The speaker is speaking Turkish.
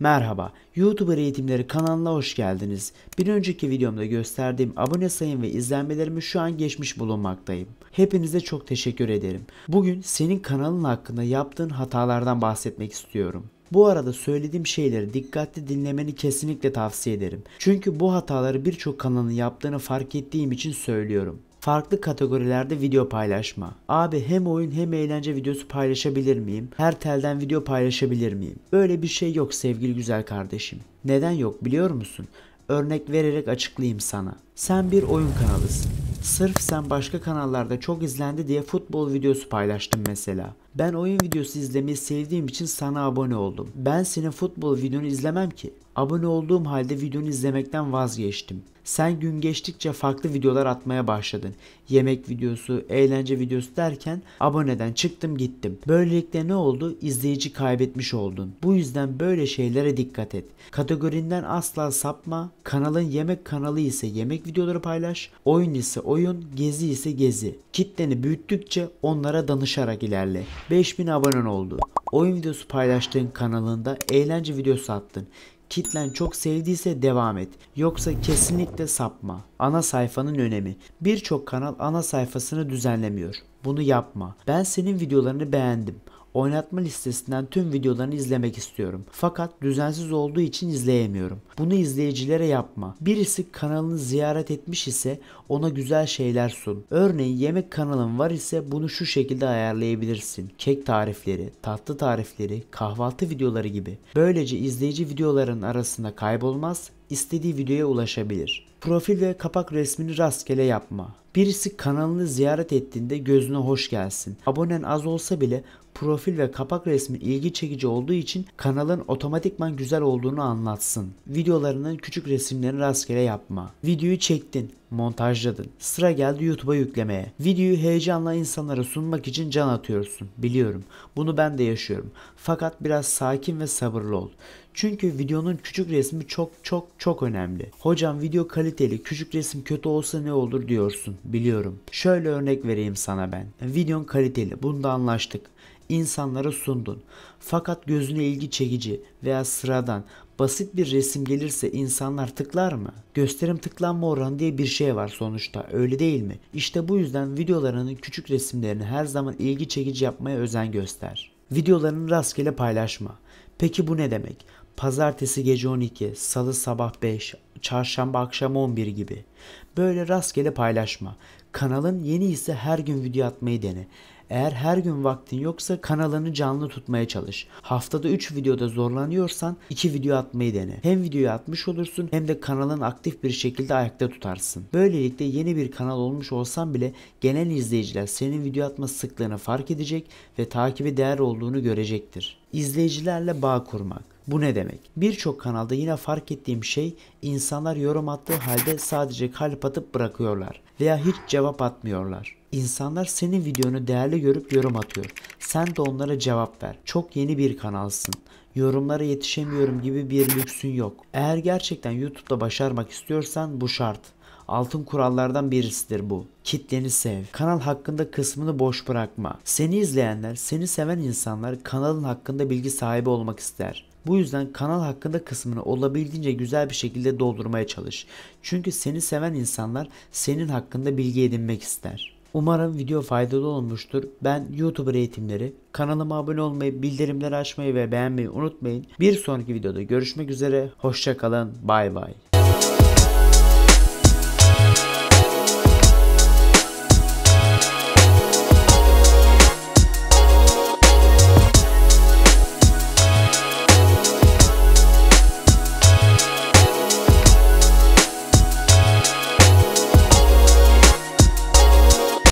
Merhaba, YouTuber Eğitimleri kanalına hoş geldiniz. Bir önceki videomda gösterdiğim abone sayım ve izlenmelerimi şu an geçmiş bulunmaktayım. Hepinize çok teşekkür ederim. Bugün senin kanalın hakkında yaptığın hatalardan bahsetmek istiyorum. Bu arada söylediğim şeyleri dikkatli dinlemeni kesinlikle tavsiye ederim. Çünkü bu hataları birçok kanalın yaptığını fark ettiğim için söylüyorum farklı kategorilerde video paylaşma. Abi hem oyun hem eğlence videosu paylaşabilir miyim? Her telden video paylaşabilir miyim? Böyle bir şey yok sevgili güzel kardeşim. Neden yok biliyor musun? Örnek vererek açıklayayım sana. Sen bir oyun kanalısın. Sırf sen başka kanallarda çok izlendi diye futbol videosu paylaştın mesela. Ben oyun videosu izlemeyi sevdiğim için sana abone oldum. Ben senin futbol videonu izlemem ki. Abone olduğum halde videonu izlemekten vazgeçtim. Sen gün geçtikçe farklı videolar atmaya başladın. Yemek videosu, eğlence videosu derken aboneden çıktım gittim. Böylelikle ne oldu? İzleyici kaybetmiş oldun. Bu yüzden böyle şeylere dikkat et. Kategorinden asla sapma. Kanalın yemek kanalı ise yemek videoları paylaş. Oyun ise oyun, gezi ise gezi. Kitleni büyüttükçe onlara danışarak ilerle. 5000 abonen oldu. Oyun videosu paylaştığın kanalında eğlence videosu attın kitlen çok sevdiyse devam et. Yoksa kesinlikle sapma. Ana sayfanın önemi. Birçok kanal ana sayfasını düzenlemiyor. Bunu yapma. Ben senin videolarını beğendim. Oynatma listesinden tüm videolarını izlemek istiyorum. Fakat düzensiz olduğu için izleyemiyorum. Bunu izleyicilere yapma. Birisi kanalını ziyaret etmiş ise ona güzel şeyler sun. Örneğin yemek kanalın var ise bunu şu şekilde ayarlayabilirsin. Kek tarifleri, tatlı tarifleri, kahvaltı videoları gibi. Böylece izleyici videoların arasında kaybolmaz, istediği videoya ulaşabilir. Profil ve kapak resmini rastgele yapma. Birisi kanalını ziyaret ettiğinde gözüne hoş gelsin. Abonen az olsa bile profil ve kapak resmi ilgi çekici olduğu için kanalın otomatikman güzel olduğunu anlatsın. Videolarının küçük resimlerini rastgele yapma. Videoyu çektin, montajladın. Sıra geldi YouTube'a yüklemeye. Videoyu heyecanla insanlara sunmak için can atıyorsun. Biliyorum. Bunu ben de yaşıyorum. Fakat biraz sakin ve sabırlı ol. Çünkü videonun küçük resmi çok çok çok önemli. Hocam video kaliteli küçük resim kötü olsa ne olur diyorsun biliyorum. Şöyle örnek vereyim sana ben. Videon kaliteli bunda anlaştık İnsanlara sundun. Fakat gözüne ilgi çekici veya sıradan basit bir resim gelirse insanlar tıklar mı? Gösterim tıklanma oranı diye bir şey var sonuçta öyle değil mi? İşte bu yüzden videolarının küçük resimlerini her zaman ilgi çekici yapmaya özen göster. Videolarını rastgele paylaşma. Peki bu ne demek? Pazartesi gece 12, salı sabah 5, çarşamba akşam 11 gibi. Böyle rastgele paylaşma Kanalın yeni ise her gün video atmayı dene. Eğer her gün vaktin yoksa kanalını canlı tutmaya çalış. Haftada 3 videoda zorlanıyorsan 2 video atmayı dene. Hem videoyu atmış olursun hem de kanalın aktif bir şekilde ayakta tutarsın. Böylelikle yeni bir kanal olmuş olsan bile genel izleyiciler senin video atma sıklığını fark edecek ve takibi değer olduğunu görecektir. İzleyicilerle bağ kurmak bu ne demek? Birçok kanalda yine fark ettiğim şey insanlar yorum attığı halde sadece kalp atıp bırakıyorlar veya hiç cevap atmıyorlar. İnsanlar senin videonu değerli görüp yorum atıyor. Sen de onlara cevap ver. Çok yeni bir kanalsın. Yorumlara yetişemiyorum gibi bir lüksün yok. Eğer gerçekten YouTube'da başarmak istiyorsan bu şart. Altın kurallardan birisidir bu. Kitleni sev. Kanal hakkında kısmını boş bırakma. Seni izleyenler, seni seven insanlar kanalın hakkında bilgi sahibi olmak ister. Bu yüzden kanal hakkında kısmını olabildiğince güzel bir şekilde doldurmaya çalış. Çünkü seni seven insanlar senin hakkında bilgi edinmek ister. Umarım video faydalı olmuştur. Ben YouTuber eğitimleri, kanalıma abone olmayı, bildirimleri açmayı ve beğenmeyi unutmayın. Bir sonraki videoda görüşmek üzere. Hoşçakalın. Bay bay.